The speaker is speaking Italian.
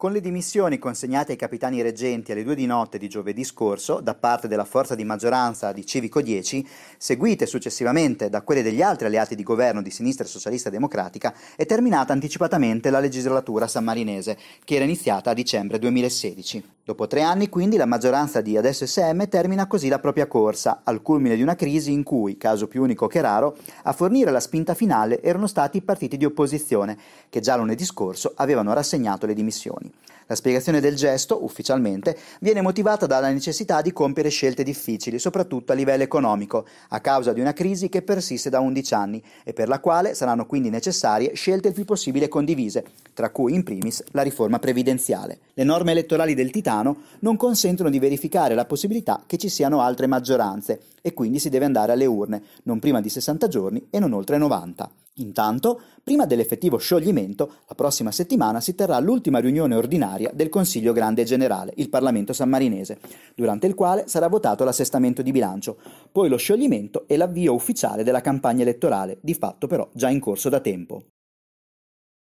Con le dimissioni consegnate ai capitani reggenti alle due di notte di giovedì scorso da parte della forza di maggioranza di Civico 10, seguite successivamente da quelle degli altri alleati di governo di sinistra socialista democratica, è terminata anticipatamente la legislatura sammarinese, che era iniziata a dicembre 2016. Dopo tre anni quindi la maggioranza di Adesso SM termina così la propria corsa, al culmine di una crisi in cui, caso più unico che raro, a fornire la spinta finale erano stati i partiti di opposizione, che già lunedì scorso avevano rassegnato le dimissioni. La spiegazione del gesto, ufficialmente, viene motivata dalla necessità di compiere scelte difficili, soprattutto a livello economico, a causa di una crisi che persiste da 11 anni e per la quale saranno quindi necessarie scelte il più possibile condivise, tra cui in primis la riforma previdenziale. Le norme elettorali del Titano non consentono di verificare la possibilità che ci siano altre maggioranze e quindi si deve andare alle urne, non prima di 60 giorni e non oltre 90. Intanto, prima dell'effettivo scioglimento, la prossima settimana si terrà l'ultima riunione ordinaria del Consiglio Grande Generale, il Parlamento sammarinese, durante il quale sarà votato l'assestamento di bilancio, poi lo scioglimento e l'avvio ufficiale della campagna elettorale, di fatto però già in corso da tempo.